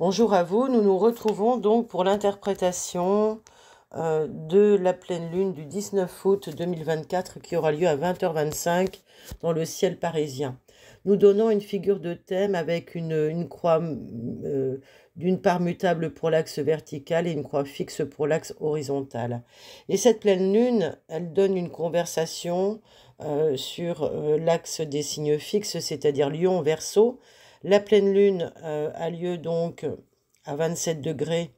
Bonjour à vous, nous nous retrouvons donc pour l'interprétation euh, de la pleine lune du 19 août 2024 qui aura lieu à 20h25 dans le ciel parisien. Nous donnons une figure de thème avec une, croix euh, d'une part mutable pour l'axe vertical et une croix fixe pour l'axe horizontal. Et cette pleine lune, elle donne une conversation euh, sur l'axe des signes fixes, c'est-à-dire lion, verso, la pleine lune euh, a lieu donc euh, à 27 degrés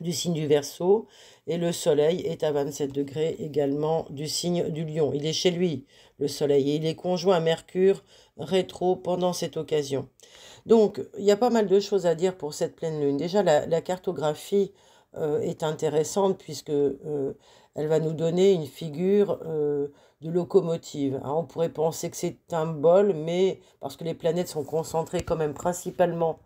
du signe du Verseau et le soleil est à 27 degrés également du signe du Lion. Il est chez lui, le soleil, et il est conjoint à Mercure rétro pendant cette occasion. Donc, il y a pas mal de choses à dire pour cette pleine lune. Déjà, la, cartographie euh, est intéressante puisque elle va nous donner une figure de locomotive. Hein. On pourrait penser que c'est un bol, mais parce que les planètes sont concentrées quand même principalement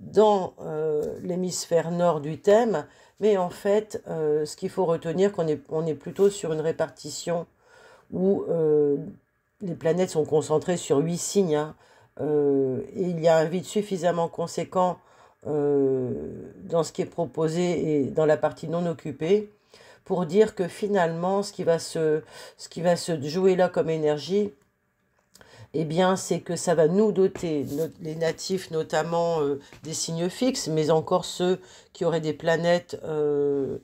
dans euh, l'hémisphère nord du thème, mais en fait, euh, ce qu'il faut retenir, qu'on est, est plutôt sur une répartition où euh, les planètes sont concentrées sur huit signes. Hein. Et il y a un vide suffisamment conséquent dans ce qui est proposé et dans la partie non occupée pour dire que finalement, ce qui va se, ce qui va se jouer là comme énergie, eh bien, c'est que ça va nous doter, les natifs notamment euh, des signes fixes, mais encore ceux qui auraient des planètes euh,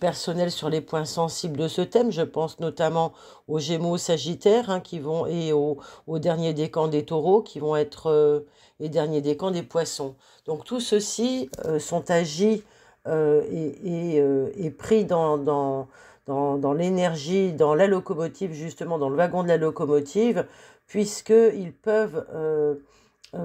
personnelles sur les points sensibles de ce thème. Je pense notamment aux Gémeaux Sagittaires hein, qui vont et aux, derniers derniers décans des Taureaux qui vont être et euh, les derniers décans des Poissons. Donc tout ceci sont agis euh, euh, et, pris dans, dans, dans, l'énergie, dans la locomotive, justement, dans le wagon de la locomotive, puisqu'ils peuvent, euh,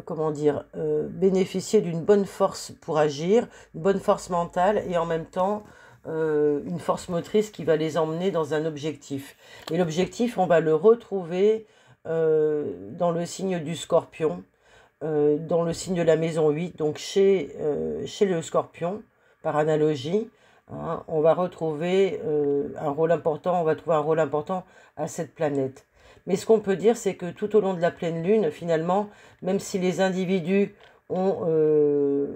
comment dire, bénéficier d'une bonne force pour agir, une bonne force mentale et en même temps une force motrice qui va les emmener dans un objectif. Et l'objectif, on va le retrouver dans le signe du scorpion. dans le signe de la maison 8, donc chez, chez le scorpion, par analogie, hein, on va retrouver euh, un rôle important, on va trouver un rôle important à cette planète. Mais ce qu'on peut dire, c'est que tout au long de la pleine lune, finalement, même si les individus ont, euh,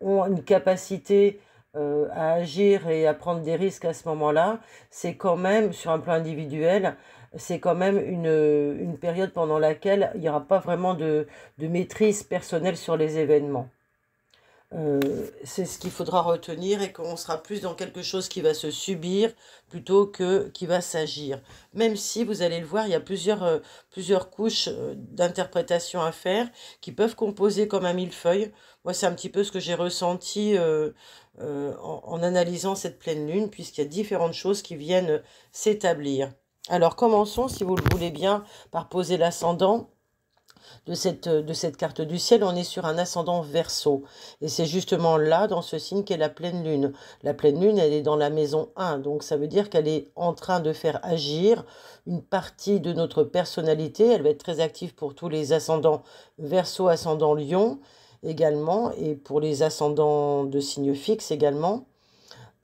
ont une capacité euh, à agir et à prendre des risques à ce moment-là, c'est quand même, sur un plan individuel, c'est quand même une, période pendant laquelle il n'y aura pas vraiment de maîtrise personnelle sur les événements. Euh, c'est ce qu'il faudra retenir et qu'on sera plus dans quelque chose qui va se subir plutôt que qui va s'agir. Même si, vous allez le voir, il y a plusieurs, euh, couches euh, d'interprétation à faire qui peuvent composer comme un millefeuille. Moi, c'est un petit peu ce que j'ai ressenti en analysant cette pleine lune, puisqu'il y a différentes choses qui viennent s'établir. Alors, commençons, si vous le voulez bien, par poser l'ascendant euh, de cette, carte du ciel, on est sur un ascendant verso. Et c'est justement là, dans ce signe, qu'est la pleine lune. La pleine lune, elle est dans la maison 1, donc ça veut dire qu'elle est en train de faire agir une partie de notre personnalité. Elle va être très active pour tous les ascendants verso, ascendant lion également, et pour les ascendants de signe fixe également.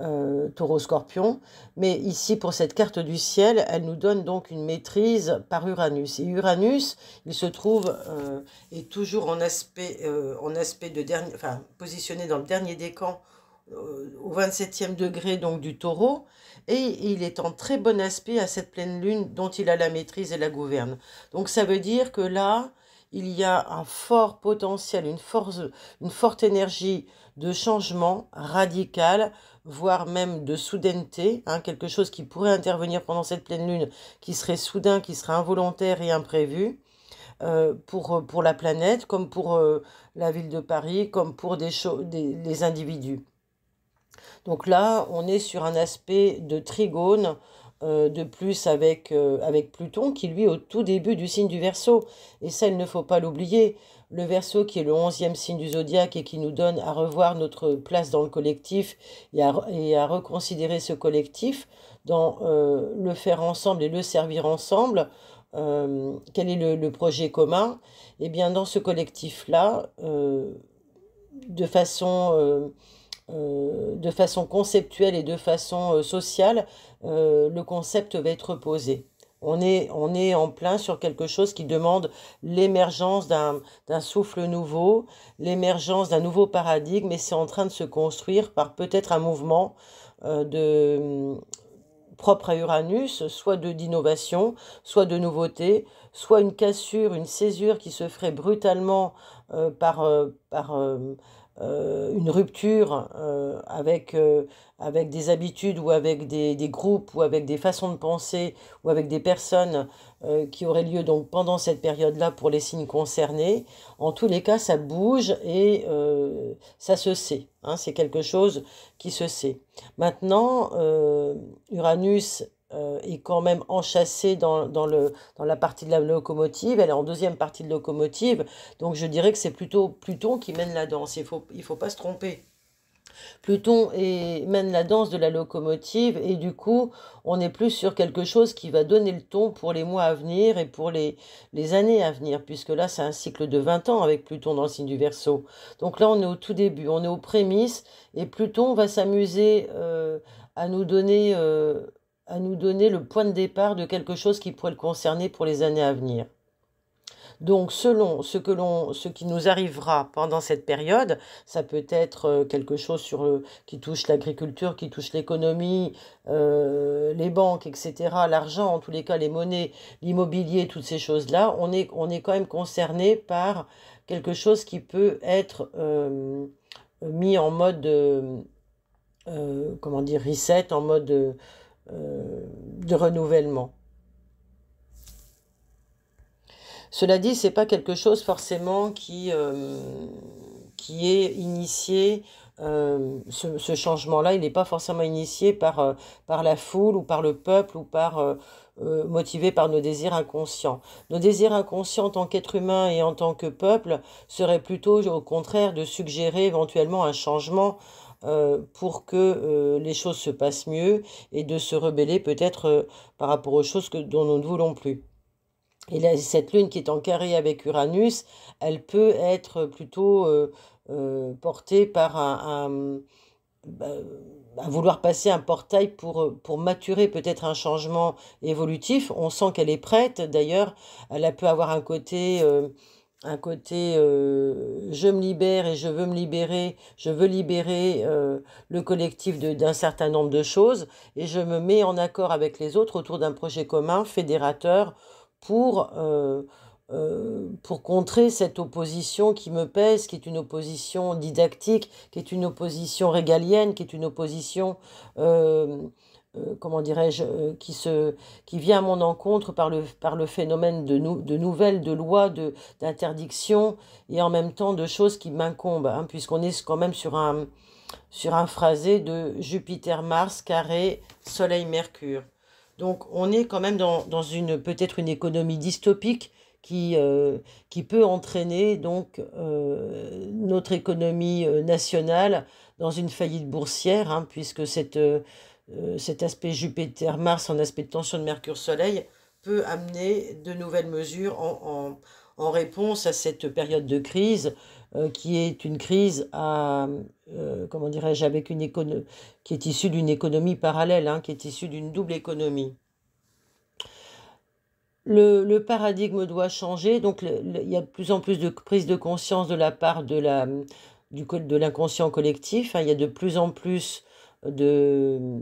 Euh, taureau scorpion, mais ici pour cette carte du ciel, elle nous donne donc une maîtrise par Uranus. Et Uranus, il se trouve, euh, est toujours en aspect, euh, en aspect de dernier, enfin positionné dans le dernier décan au 27e degré donc du taureau, et il est en très bon aspect à cette pleine lune dont il a la maîtrise et la gouverne. Donc ça veut dire que là, il y a un fort potentiel, une, force, une forte énergie de changement radical, voire même de soudaineté, hein, quelque chose qui pourrait intervenir pendant cette pleine lune, qui serait soudain, qui serait involontaire et imprévu. Euh, pour, la planète, comme pour euh, la ville de Paris, comme pour des, individus. Donc là, on est sur un aspect de trigone euh, de plus avec, euh, avec Pluton, qui lui au tout début du signe du Verseau. Et ça, il ne faut pas l'oublier. Le Verseau, qui est le onzième signe du zodiaque et qui nous donne à revoir notre place dans le collectif et à, reconsidérer ce collectif dans euh, le faire ensemble et le servir ensemble. quel est le, projet commun et eh bien, dans ce collectif-là, de façon euh, de façon conceptuelle et de façon euh, sociale, euh, le concept va être posé. On est, on est en plein sur quelque chose qui demande l'émergence d'un souffle nouveau, l'émergence d'un nouveau paradigme, et c'est en train de se construire par peut-être un mouvement de, mm, propre à Uranus, soit d'innovation, soit de nouveauté, soit une cassure, une césure qui se ferait brutalement par, par euh, une rupture euh, avec, euh, avec des habitudes ou avec des, groupes ou avec des façons de penser ou avec des personnes qui auraient lieu donc pendant cette période-là pour les signes concernés. En tous les cas, ça bouge et ça se sait. Hein, c'est quelque chose qui se sait. Maintenant, Uranus euh, est quand même enchâssée dans, le, la partie de la locomotive. Elle est en deuxième partie de locomotive. Donc je dirais que c'est plutôt Pluton qui mène la danse. Il ne faut, il faut pas se tromper. Pluton mène la danse de la locomotive et du coup, on est plus sur quelque chose qui va donner le ton pour les mois à venir et pour les, les années à venir, puisque là, c'est un cycle de 20 ans avec Pluton dans le signe du Verseau. Donc là, on est au tout début, on est aux prémices et Pluton va s'amuser euh, à nous donner... Euh, à nous donner le point de départ de quelque chose qui pourrait le concerner pour les années à venir. Donc, selon ce, que ce qui nous arrivera pendant cette période, ça peut être euh, quelque chose sur euh, qui touche l'agriculture, qui touche l'économie, euh, les banques, etc., l'argent, en tous les cas, les monnaies, l'immobilier, toutes ces choses-là, on est, on est quand même concerné par quelque chose qui peut être mis en mode, comment dire, reset, en mode euh, de renouvellement. Cela dit, ce c'est pas quelque chose forcément qui, euh, qui est initié. Euh, ce, changement-là, il n'est pas forcément initié par, par la foule ou par le peuple ou par motivé par nos désirs inconscients. Nos désirs inconscients en tant qu'être humain et en tant que peuple seraient plutôt au contraire de suggérer éventuellement un changement euh, pour que euh, les choses se passent mieux et de se rebeller peut-être euh, par rapport aux choses dont nous ne voulons plus. Et cette lune qui est en carré avec Uranus, elle peut être plutôt portée par un, bah, à vouloir passer un portail pour, pour maturer peut-être un changement évolutif. On sent qu'elle est prête. D'ailleurs, elle a peut avoir un côté un côté euh, je me libère et je veux me libérer, je veux libérer euh, le collectif d'un certain nombre de choses et je me mets en accord avec les autres autour d'un projet commun fédérateur pour, euh, pour contrer cette opposition qui me pèse, qui est une opposition didactique, qui est une opposition régalienne, qui est une opposition euh, comment dirais-je, euh, qui, qui vient à mon encontre par le, par le phénomène de, de nouvelles, de lois, d'interdictions, et en même temps de choses qui m'incombent, hein, puisqu'on est quand même sur un, sur un phrasé de Jupiter-Mars, carré, Soleil-Mercure. Donc on est quand même dans, une peut-être une économie dystopique qui, euh, qui peut entraîner donc notre économie nationale dans une faillite boursière, hein, puisque cette, euh, cet aspect Jupiter-Mars en aspect de tension de Mercure-Soleil peut amener de nouvelles mesures en, réponse à cette période de crise euh, qui est une crise à, euh, comment dirais-je, avec une qui est issue d'une économie parallèle, hein, qui est issue d'une double économie. Le, paradigme doit changer, donc il y a de plus en plus de prise de conscience de la part de l'inconscient collectif, hein. il y a de plus en plus de,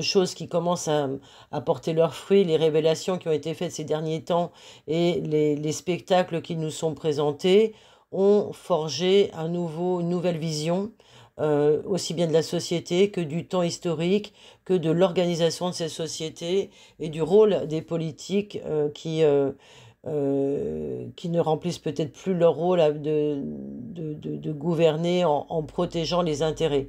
choses qui commencent à, porter leurs fruits, les révélations qui ont été faites ces derniers temps et les, spectacles qui nous sont présentés ont forgé un nouveau, une nouvelle vision euh, aussi bien de la société que du temps historique, que de l'organisation de ces sociétés et du rôle des politiques euh, qui, euh, qui ne remplissent peut-être plus leur rôle de, gouverner en protégeant les intérêts.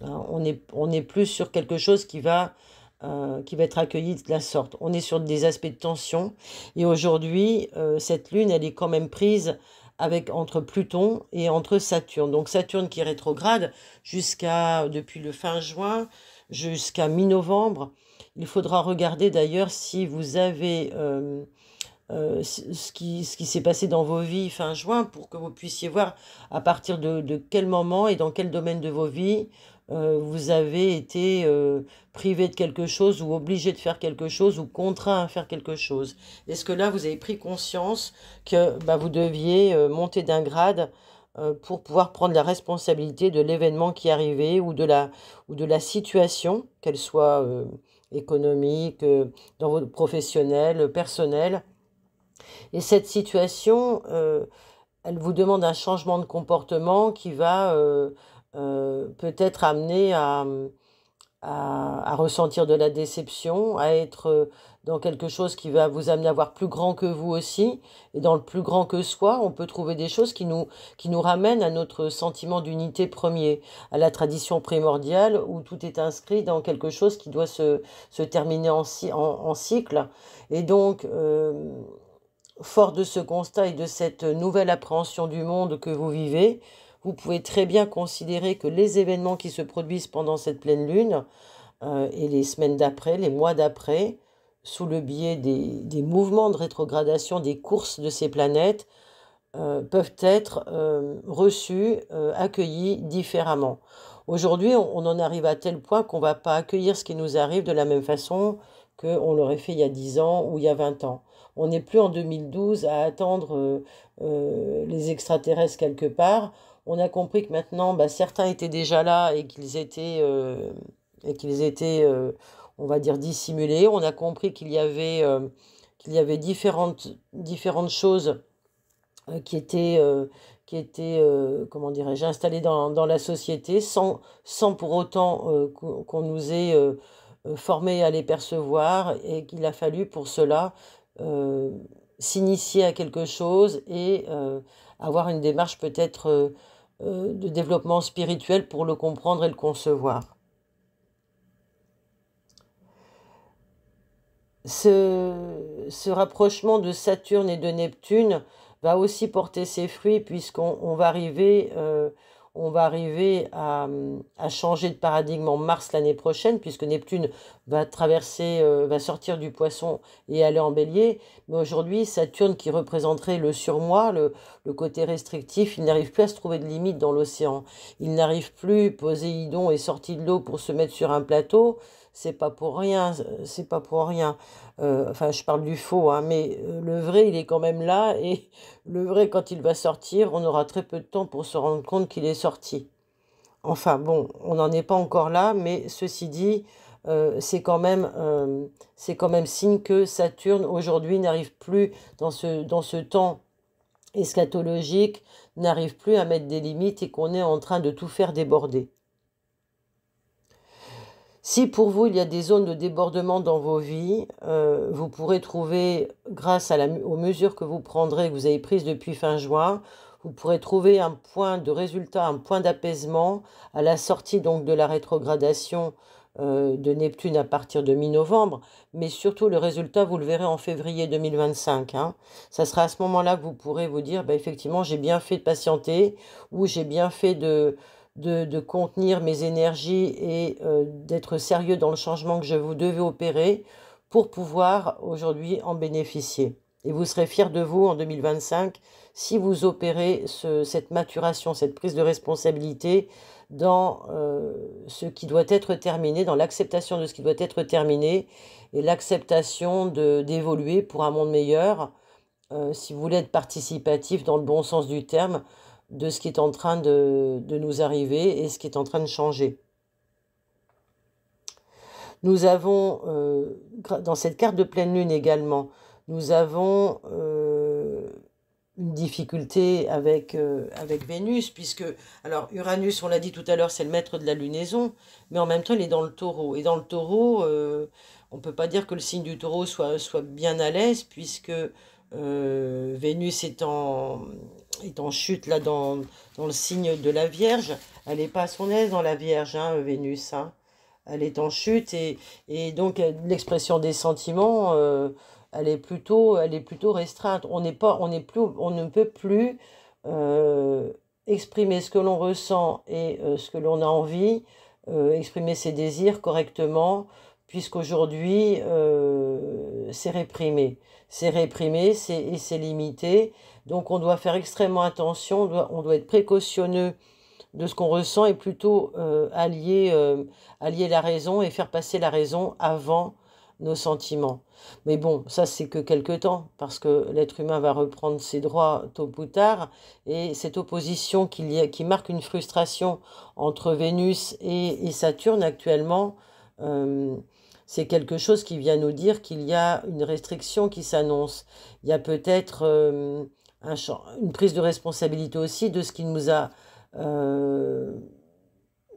Hein, on, est, plus sur quelque chose euh, qui va, être accueilli de la sorte. On est sur des aspects de tension. Et aujourd'hui, euh, cette lune, elle est quand même prise avec entre Pluton et entre Saturne. Donc Saturne qui rétrograde jusqu'à depuis le fin juin jusqu'à mi-novembre. Il faudra regarder d'ailleurs si vous avez euh, ce qui, ce qui s'est passé dans vos vies fin juin pour que vous puissiez voir à partir de, de, quel moment et dans quel domaine de vos vies euh, vous avez été euh, privé de quelque chose ou obligé de faire quelque chose ou contraint à faire quelque chose Est-ce que là, vous avez pris conscience que bah, vous deviez euh, monter d'un grade pour pouvoir prendre la responsabilité de l'événement qui arrivait ou de la, ou de la situation, qu'elle soit économique, dans votre professionnel, personnel Et cette situation, elle vous demande un changement de comportement qui va... Euh, peut être amené à, à, ressentir de la déception, à être euh, dans quelque chose qui va vous amener à voir plus grand que vous aussi. Et dans le plus grand que soi, on peut trouver des choses qui nous, qui nous ramènent à notre sentiment d'unité premier, à la tradition primordiale où tout est inscrit dans quelque chose qui doit se, terminer en, en, cycle. Et donc, euh, fort de ce constat et de cette nouvelle appréhension du monde que vous vivez, vous pouvez très bien considérer que les événements qui se produisent pendant cette pleine lune euh, et les semaines d'après, les mois d'après, sous le biais des, mouvements de rétrogradation des courses de ces planètes, euh, peuvent être euh, reçus, accueillis différemment. Aujourd'hui, on, on, en arrive à tel point qu'on ne va pas accueillir ce qui nous arrive de la même façon qu'on l'aurait fait il y a 10 ans ou il y a 20 ans. On n'est plus en 2012 à attendre les extraterrestres quelque part on a compris que maintenant, bah, certains étaient déjà là et qu'ils étaient, euh, et qu'ils étaient euh, on va dire, dissimulés. On a compris qu'il y avait, euh, qu'il y avait différentes, différentes choses qui étaient, qui étaient comment dirais-je, installées dans, dans, la société sans, sans pour autant qu'on nous ait formés à les percevoir et qu'il a fallu pour cela s'initier à quelque chose et avoir une démarche peut-être euh, de développement spirituel pour le comprendre et le concevoir. Ce, rapprochement de Saturne et de Neptune va aussi porter ses fruits puisqu'on va arriver euh, on va arriver à, changer de paradigme en mars l'année prochaine, puisque Neptune va traverser, euh, va sortir du poisson et aller en bélier. Mais aujourd'hui, Saturne, qui représenterait le surmoi, le, le côté restrictif, il n'arrive plus à se trouver de limite dans l'océan. Il n'arrive plus, Poséidon est sorti de l'eau pour se mettre sur un plateau c'est pas pour rien, euh, c'est pas pour rien. Euh, enfin, je parle du faux, hein, mais euh, le vrai, il est quand même là, et le vrai, quand il va sortir, on aura très peu de temps pour se rendre compte qu'il est sorti. Enfin, bon, on n'en est pas encore là, mais ceci dit, c'est quand même quand même signe que Saturne aujourd'hui n'arrive plus dans ce temps eschatologique n'arrive plus à mettre des limites et qu'on est en train de tout faire déborder. Si pour vous, il y a des zones de débordement dans vos vies, euh, vous pourrez trouver, grâce aux mesures que vous prendrez, que vous avez prises depuis fin juin, vous pourrez trouver un point de résultat, un point d'apaisement à la sortie donc de la rétrogradation euh, de Neptune à partir de mi-novembre. Mais surtout, le résultat, vous le verrez en février 2025. Hein. Ça sera à ce moment-là que vous pourrez vous dire, bah, effectivement, j'ai bien fait de patienter ou j'ai bien fait de de, contenir mes énergies et euh, d'être sérieux dans le changement que je vous devais opérer pour pouvoir aujourd'hui en bénéficier. Et vous serez fiers de vous en 2025 si vous opérez cette maturation, cette prise de responsabilité dans euh, ce qui doit être terminé, dans l'acceptation de ce qui doit être terminé et l'acceptation d'évoluer pour un monde meilleur. Euh, si vous voulez être participatif dans le bon sens du terme, de ce qui est en train de, nous arriver et ce qui est en train de changer. Nous avons, euh, dans cette carte de pleine lune également, nous avons euh, une difficulté avec, euh, avec Vénus, puisque, alors Uranus, on l'a dit tout à l'heure, c'est le maître de la lunaison, mais en même temps, il est dans le taureau. Et dans le taureau, on ne peut pas dire que le signe du taureau soit, soit bien à l'aise, puisque euh, Vénus est en, est en chute là dans, dans, le signe de la Vierge. Elle n'est pas à son aise dans la Vierge, hein, Vénus. Hein. Elle est en chute et, et donc l'expression des sentiments, euh, elle, est plutôt, elle est plutôt restreinte. On, n'est pas, on, plus, on ne peut plus euh, exprimer ce que l'on ressent et ce que l'on a envie, exprimer ses désirs correctement, puisqu'aujourd'hui, c'est réprimé. C'est réprimé c'est, et c'est limité. Donc on doit faire extrêmement attention, on doit, être précautionneux de ce qu'on ressent et plutôt euh, allier, euh, allier la raison et faire passer la raison avant nos sentiments. Mais bon, ça c'est que quelques temps, parce que l'être humain va reprendre ses droits tôt ou tard, et cette opposition qui, a, qui marque une frustration entre Vénus et, Saturne actuellement, euh, c'est quelque chose qui vient nous dire qu'il y a une restriction qui s'annonce. Il y a peut-être euh, une prise de responsabilité aussi de ce qui nous a... Euh,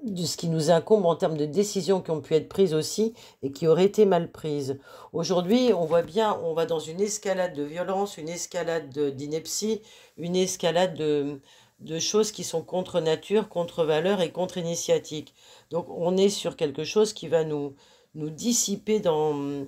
de ce qui nous incombe en termes de décisions qui ont pu être prises aussi et qui auraient été mal prises. Aujourd'hui, on voit bien, on va dans une escalade de violence, une escalade d'ineptie, une escalade de, choses qui sont contre nature, contre valeur et contre initiatique. Donc on est sur quelque chose qui va nous, nous dissiper dans, nous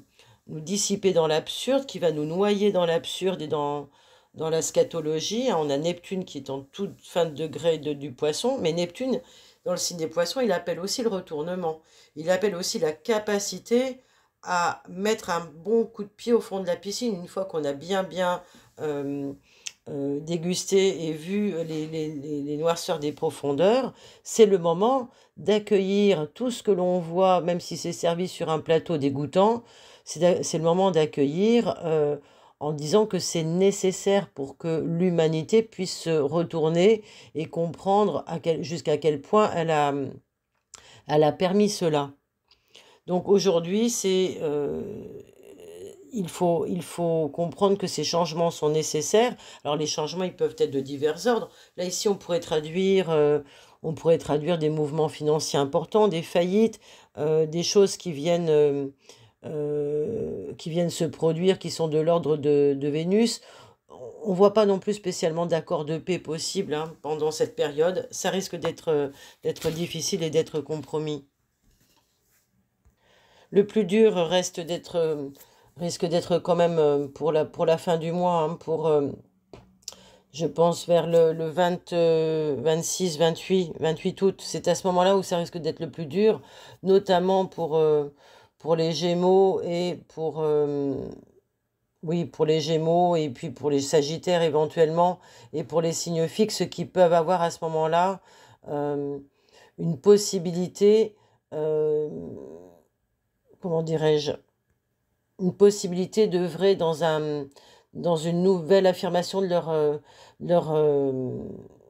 dissiper dans l'absurde, qui va nous noyer dans l'absurde et dans, dans la scatologie. On a Neptune qui est en toute fin de degré du poisson, mais Neptune, dans le signe des poissons, il appelle aussi le retournement. Il appelle aussi la capacité à mettre un bon coup de pied au fond de la piscine une fois qu'on a bien, bien euh, euh, dégusté et vu les noirceurs des profondeurs. C'est le moment, d'accueillir tout ce que l'on voit, même si c'est servi sur un plateau dégoûtant, c'est le moment d'accueillir euh, en disant que c'est nécessaire pour que l'humanité puisse se retourner et comprendre jusqu'à quel point elle a, elle a permis cela. Donc aujourd'hui, c'est euh, il faut, il faut comprendre que ces changements sont nécessaires. Alors les changements, ils peuvent être de divers ordres. Là, ici, on pourrait traduire euh, on pourrait traduire des mouvements financiers importants, des faillites, euh, des choses qui viennent, euh, euh, qui viennent se produire, qui sont de l'ordre de, Vénus. On ne voit pas non plus spécialement d'accord de paix possible hein, pendant cette période. Ça risque d'être difficile et d'être compromis. Le plus dur reste d'être risque d'être quand même pour la, pour la fin du mois, hein, pour je pense vers le, 26, 28, 28 août. C'est à ce moment-là où ça risque d'être le plus dur, notamment pour, euh, pour les Gémeaux et pour, euh, oui, pour les Gémeaux et puis pour les Sagittaires éventuellement et pour les signes fixes qui peuvent avoir à ce moment-là euh, une possibilité, comment dirais-je, une possibilité d'œuvrer dans un dans une nouvelle affirmation de leur, euh, leur, euh,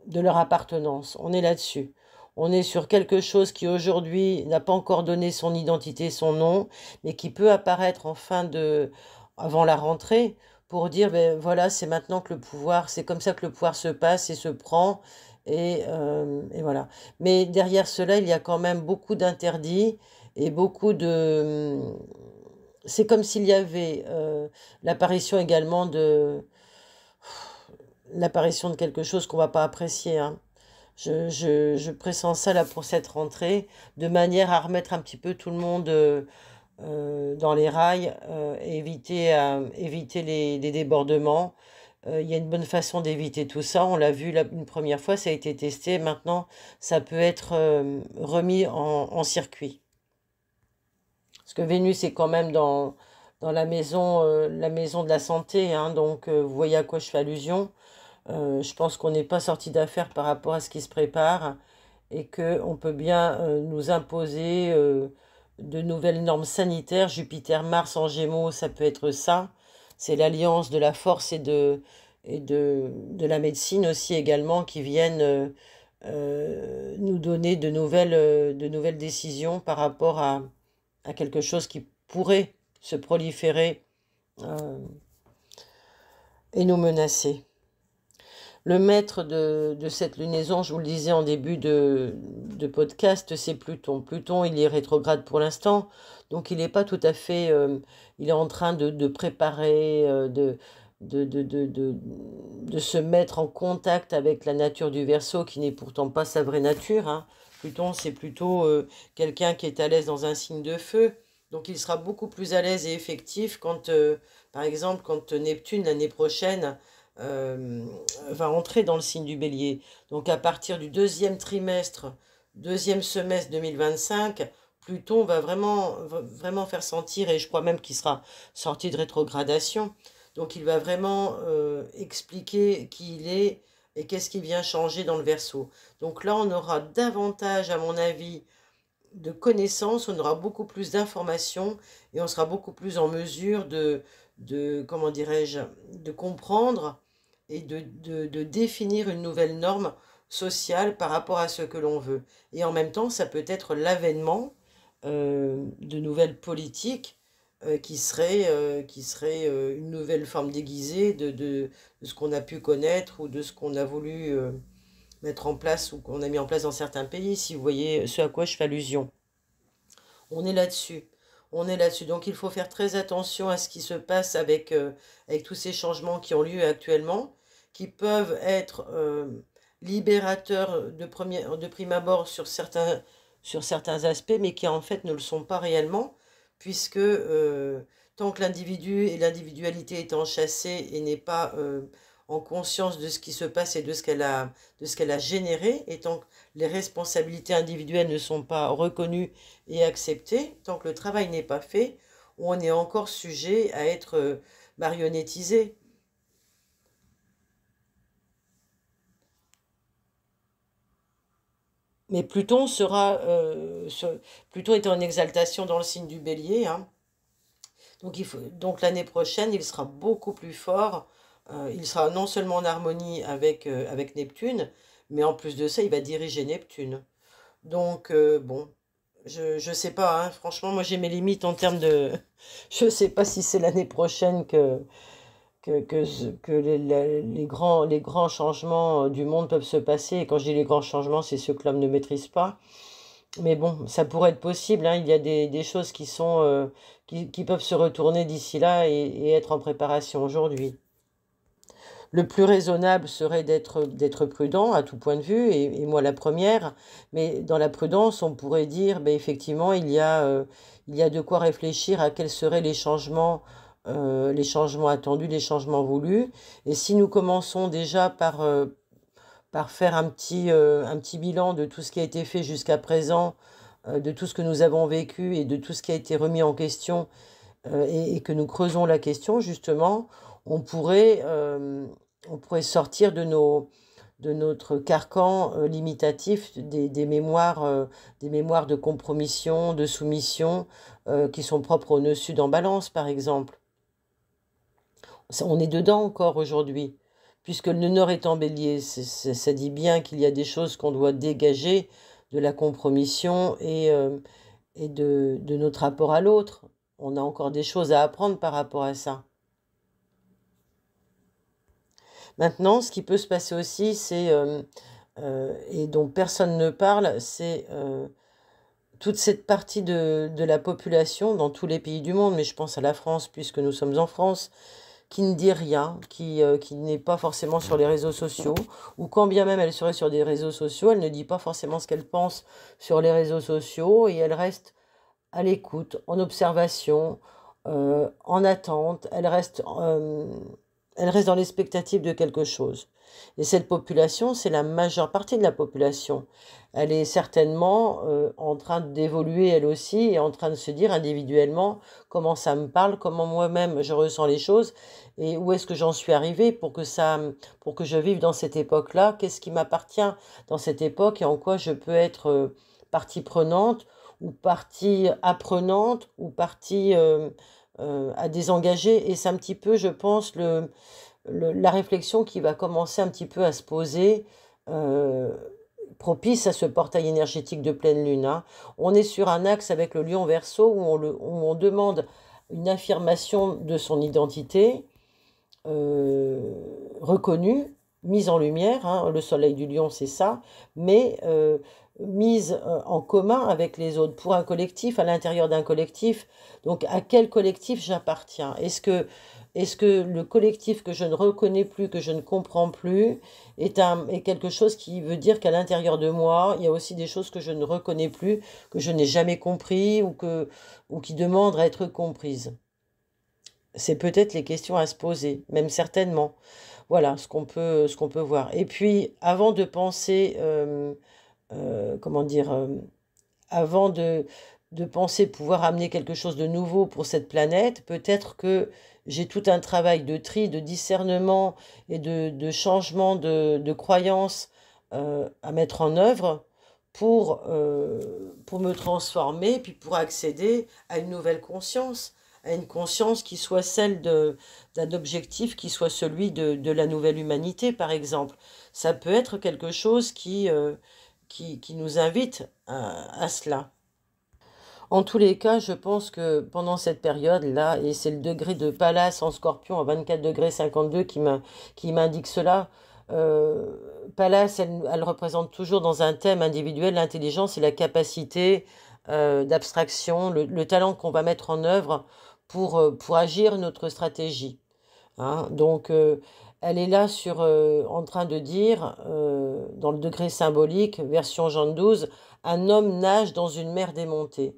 de leur appartenance. On est là-dessus. On est sur quelque chose qui aujourd'hui n'a pas encore donné son identité, son nom, mais qui peut apparaître en de, avant la rentrée pour dire, ben voilà, c'est maintenant que le pouvoir, c'est comme ça que le pouvoir se passe et se prend. Et, euh, et voilà. Mais derrière cela, il y a quand même beaucoup d'interdits et beaucoup de, c'est comme s'il y avait euh, l'apparition également de l'apparition de quelque chose qu'on va pas apprécier. Hein. Je, je, je, pressens ça là pour cette rentrée, de manière à remettre un petit peu tout le monde euh, euh, dans les rails, éviter, éviter les, débordements. Il y a une bonne façon d'éviter tout ça. On l'a vu une première fois, ça a été testé. Maintenant, ça peut être remis en circuit. Parce que Vénus est quand même dans, dans la, maison, euh, la maison de la santé, hein, donc euh, vous voyez à quoi je fais allusion. Euh, je pense qu'on n'est pas sorti d'affaire par rapport à ce qui se prépare et qu'on peut bien nous imposer de nouvelles normes sanitaires. Jupiter, Mars en gémeaux, ça peut être ça. C'est l'alliance de la force et de, et de, de, la médecine aussi également qui viennent nous donner de nouvelles, de nouvelles décisions par rapport à, à quelque chose qui pourrait se proliférer euh, et nous menacer. Le maître de, cette lunaison, je vous le disais en début de, podcast, c'est Pluton. Pluton, il est rétrograde pour l'instant, donc il n'est pas tout à fait... Euh, il est en train de, préparer, euh, de, de, de, de, de, se mettre en contact avec la nature du verso qui n'est pourtant pas sa vraie nature. Hein. Pluton, c'est plutôt euh, quelqu'un qui est à l'aise dans un signe de feu. Donc il sera beaucoup plus à l'aise et effectif quand, euh, par exemple, quand Neptune, l'année prochaine, euh, va entrer dans le signe du bélier. Donc à partir du deuxième trimestre, deuxième semestre 2025, Pluton va vraiment, va vraiment faire sentir, et je crois même qu'il sera sorti de rétrogradation, donc il va vraiment expliquer qui il est, et qu'est-ce qui vient changer dans le verso Donc là, on aura davantage, à mon avis, de connaissances, on aura beaucoup plus d'informations et on sera beaucoup plus en mesure de, de comment dirais-je, de comprendre et de, de, définir une nouvelle norme sociale par rapport à ce que l'on veut. Et en même temps, ça peut être l'avènement euh, de nouvelles politiques euh, qui serait, euh, qui serait euh, une nouvelle forme déguisée de, de, de ce qu'on a pu connaître ou de ce qu'on a voulu mettre en place ou qu'on a mis en place dans certains pays, si vous voyez ce à quoi je fais allusion. On est là-dessus. On est là-dessus. Donc il faut faire très attention à ce qui se passe avec, avec tous ces changements qui ont lieu actuellement, qui peuvent être libérateurs de, premier, de prime abord sur certains, sur certains aspects, mais qui en fait ne le sont pas réellement puisque euh, tant que l'individu et l'individualité est enchâssée et n'est pas euh, en conscience de ce qui se passe et de ce qu'elle a, de ce qu'elle a généré, et tant que les responsabilités individuelles ne sont pas reconnues et acceptées, tant que le travail n'est pas fait, on est encore sujet à être euh, marionnettisé. Mais Pluton sera, euh, Pluton est en exaltation dans le signe du Bélier. Hein. Donc il faut, donc l'année prochaine, il sera beaucoup plus fort. Euh, il sera non seulement en harmonie avec euh, avec Neptune, mais en plus de ça, il va diriger Neptune. Donc bon, je ne sais pas. Hein. franchement, moi j'ai mes limites en termes de. Je ne sais pas si c'est l'année prochaine que que, les, grands, les grands changements euh, du monde peuvent se passer. Et quand je dis les grands changements, c'est ceux que l'homme ne maîtrise pas. Mais bon, ça pourrait être possible. Hein. Il y a des, choses qui, sont, euh, qui, peuvent se retourner d'ici là et, être en préparation aujourd'hui. Le plus raisonnable serait d'être prudent à tout point de vue, et, moi la première, mais dans la prudence, on pourrait dire, ben, effectivement, il y, a, euh, il y a de quoi réfléchir à quels seraient les changements euh, les changements attendus, les changements voulus. Et si nous commençons déjà par, euh, par faire un petit, euh, un petit bilan de tout ce qui a été fait jusqu'à présent, de tout ce que nous avons vécu et de tout ce qui a été remis en question, et, que nous creusons la question, justement, on pourrait, on pourrait sortir de nos, de notre carcan limitatif des, mémoires des mémoires de compromission de soumission qui sont propres au nœud sud en balance par exemple on est dedans encore aujourd'hui. Puisque le nord est en bélier, ça dit bien qu'il y a des choses qu'on doit dégager de la compromission et, euh, et de, notre rapport à l'autre. On a encore des choses à apprendre par rapport à ça. Maintenant, ce qui peut se passer aussi, c'est, euh, euh, et dont personne ne parle, c'est toute cette partie de, la population dans tous les pays du monde, mais je pense à la France puisque nous sommes en France, qui ne dit rien, euh, qui, n'est pas forcément sur les réseaux sociaux, ou quand bien même elle serait sur des réseaux sociaux, elle ne dit pas forcément ce qu'elle pense sur les réseaux sociaux, et elle reste à l'écoute, en observation, euh, en attente, elle reste, euh, elle reste dans l'expectative de quelque chose. Et cette population, c'est la majeure partie de la population. Elle est certainement euh, en train d'évoluer elle aussi et en train de se dire individuellement comment ça me parle, comment moi-même je ressens les choses et où est-ce que j'en suis arrivée pour que ça, pour que je vive dans cette époque-là, qu'est-ce qui m'appartient dans cette époque et en quoi je peux être euh, partie prenante ou partie apprenante ou partie euh, à désengager. Et c'est un petit peu, je pense, le la réflexion qui va commencer un petit peu à se poser, euh, propice à ce portail énergétique de pleine lune. Hein. On est sur un axe avec le lion verso où on, demande une affirmation de son identité euh, reconnue, mise en lumière, hein. le soleil du lion c'est ça, mais euh, mise en commun avec les autres, pour un collectif, à l'intérieur d'un collectif. Donc à quel collectif j'appartiens Est-ce que est-ce que le collectif que je ne reconnais plus, que je ne comprends plus, est, un, quelque chose qui veut dire qu'à l'intérieur de moi, il y a aussi des choses que je ne reconnais plus, que je n'ai jamais compris ou, que, ou qui demandent à être comprises C'est peut-être les questions à se poser, même certainement. Voilà ce qu'on peut, peut voir. Et puis, avant de penser, euh, euh, comment dire, euh, avant de, de penser pouvoir amener quelque chose de nouveau pour cette planète, peut-être que j'ai tout un travail de tri, de discernement et de, changement de, de croyance euh, à mettre en œuvre pour, euh, pour me transformer, puis pour accéder à une nouvelle conscience, à une conscience qui soit celle d'un objectif qui soit celui de, la nouvelle humanité, par exemple. Ça peut être quelque chose qui, euh, qui, nous invite à cela. En tous les cas, je pense que pendant cette période-là, et c'est le degré de Pallas en scorpion à 24 degrés 52 qui m'indique cela, euh, Pallas, elle, représente toujours dans un thème individuel l'intelligence et la capacité euh, d'abstraction, le, talent qu'on va mettre en œuvre pour, euh, agir notre stratégie. Hein. Donc, euh, elle est là sur, en train de dire, dans le degré symbolique, version Jean 12, un homme nage dans une mer démontée.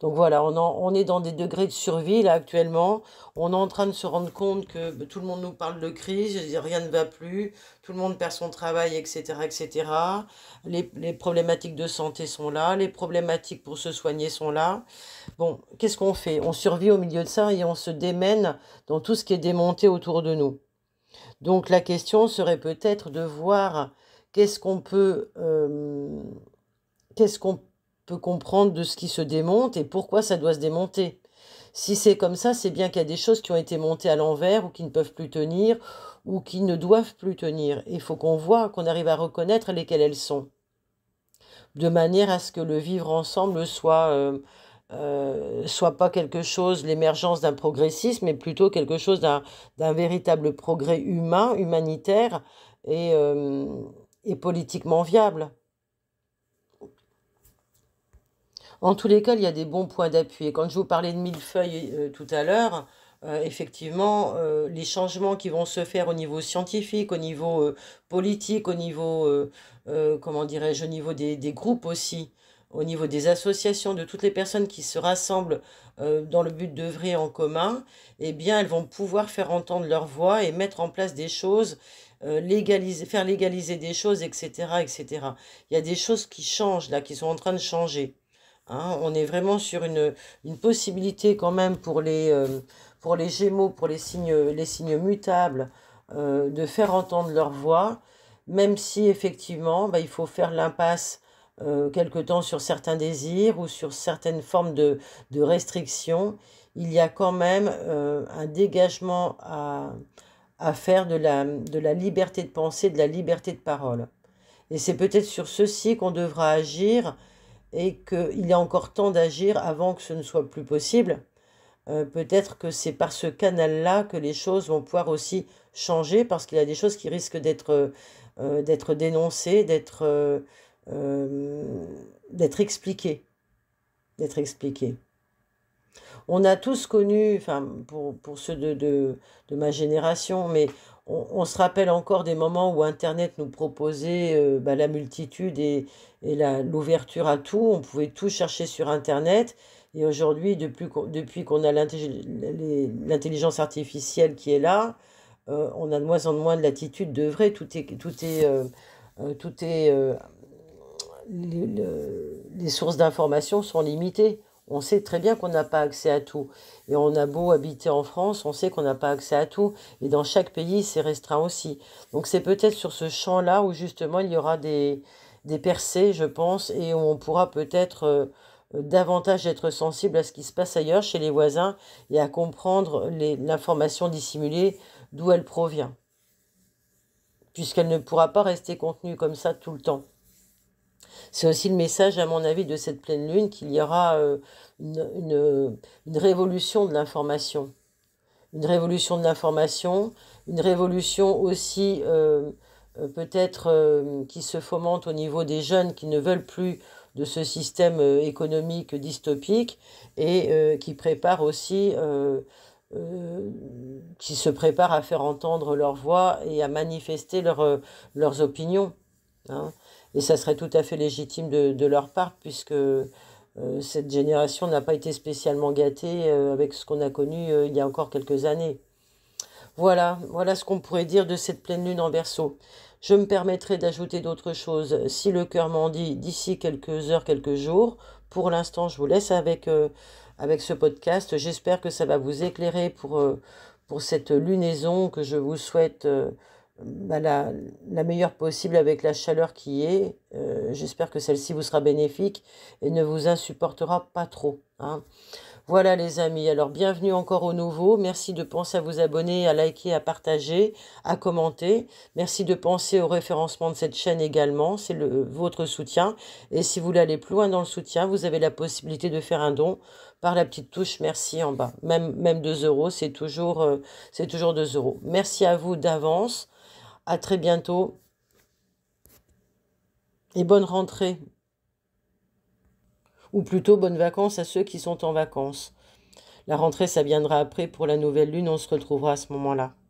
Donc voilà, on, est dans des degrés de survie là actuellement. On est en train de se rendre compte que bah, tout le monde nous parle de crise, rien ne va plus, tout le monde perd son travail, etc. etc. Les, problématiques de santé sont là, les problématiques pour se soigner sont là. Bon, qu'est-ce qu'on fait On survit au milieu de ça et on se démène dans tout ce qui est démonté autour de nous. Donc la question serait peut-être de voir qu'est-ce qu'on peut, euh, qu'est-ce qu'on peut comprendre de ce qui se démonte et pourquoi ça doit se démonter. Si c'est comme ça, c'est bien qu'il y a des choses qui ont été montées à l'envers ou qui ne peuvent plus tenir ou qui ne doivent plus tenir. Il faut qu'on voit, qu'on arrive à reconnaître lesquelles elles sont, de manière à ce que le vivre ensemble soit euh, euh, soit pas quelque chose, l'émergence d'un progressisme, mais plutôt quelque chose d'un véritable progrès humain, humanitaire et euh, politiquement viable. En tous les cas, il y a des bons points d'appui. Et quand je vous parlais de millefeuille euh, tout à l'heure, euh, effectivement, euh, les changements qui vont se faire au niveau scientifique, au niveau politique, au niveau, comment dirais-je, au niveau des, des, groupes aussi, au niveau des associations, de toutes les personnes qui se rassemblent dans le but d'œuvrer en commun, eh bien, elles vont pouvoir faire entendre leur voix et mettre en place des choses légaliser, faire légaliser des choses, etc., etc. Il y a des choses qui changent là, qui sont en train de changer. Hein. on est vraiment sur une, possibilité quand même pour les, euh, gémeaux, pour les signes, mutables, euh, de faire entendre leur voix, même si effectivement bah, il faut faire l'impasse euh, quelque temps sur certains désirs ou sur certaines formes de, de restrictions. Il y a quand même un dégagement à, faire de la, de la liberté de pensée, de la liberté de parole. Et c'est peut-être sur ceci qu'on devra agir et qu'il a encore temps d'agir avant que ce ne soit plus possible. Euh, peut-être que c'est par ce canal-là que les choses vont pouvoir aussi changer, parce qu'il y a des choses qui risquent d'être euh, dénoncées, euh, d'être expliquées. D'être expliquées. On a tous connu, enfin pour, ceux de, de ma génération, mais on, se rappelle encore des moments où Internet nous proposait euh, bah, la multitude et, et l'ouverture à tout. On pouvait tout chercher sur Internet. Et aujourd'hui, depuis, qu'on a l'intelligence artificielle qui est là, euh, on a de moins en moins de latitude de vrai. Tout est, tout est, euh, les, les, sources d'information sont limitées on sait très bien qu'on n'a pas accès à tout. Et on a beau habiter en France, on sait qu'on n'a pas accès à tout. Et dans chaque pays, c'est restreint aussi. Donc c'est peut-être sur ce champ-là où justement il y aura des, percées, je pense, et où on pourra peut-être euh, davantage être sensible à ce qui se passe ailleurs chez les voisins et à comprendre l'information dissimulée, d'où elle provient. Puisqu'elle ne pourra pas rester contenue comme ça tout le temps. C'est aussi le message, à mon avis, de cette pleine lune, qu'il y aura euh, une, révolution de l'information. Une révolution de l'information, une révolution aussi euh, euh, peut-être qui se fomente au niveau des jeunes qui ne veulent plus de ce système économique dystopique et qui prépare qui se préparent à faire entendre leur voix et à manifester leurs opinions. Hein et ça serait tout à fait légitime de, leur part, puisque euh, cette génération n'a pas été spécialement gâtée euh, avec ce qu'on a connu euh, il y a encore quelques années. Voilà, voilà ce qu'on pourrait dire de cette pleine lune en berceau. Je me permettrai d'ajouter d'autres choses si le cœur m'en dit d'ici quelques heures, quelques jours. Pour l'instant, je vous laisse avec, avec ce podcast. J'espère que ça va vous éclairer pour, cette lunaison que je vous souhaite. Bah, la, la, meilleure possible avec la chaleur qui est. Euh, j'espère que celle-ci vous sera bénéfique et ne vous insupportera pas trop. Hein. Voilà les amis, alors bienvenue encore au nouveau. Merci de penser à vous abonner, à liker, à partager, à commenter. Merci de penser au référencement de cette chaîne également, c'est votre soutien. Et si vous voulez aller plus loin dans le soutien, vous avez la possibilité de faire un don par la petite touche merci en bas. Même, même 2 euros, c'est toujours, euh, c'est toujours 2 euros. Merci à vous d'avance. À très bientôt. Et bonne rentrée. Ou plutôt bonnes vacances à ceux qui sont en vacances. La rentrée, ça viendra après pour la nouvelle lune, on se retrouvera à ce moment-là.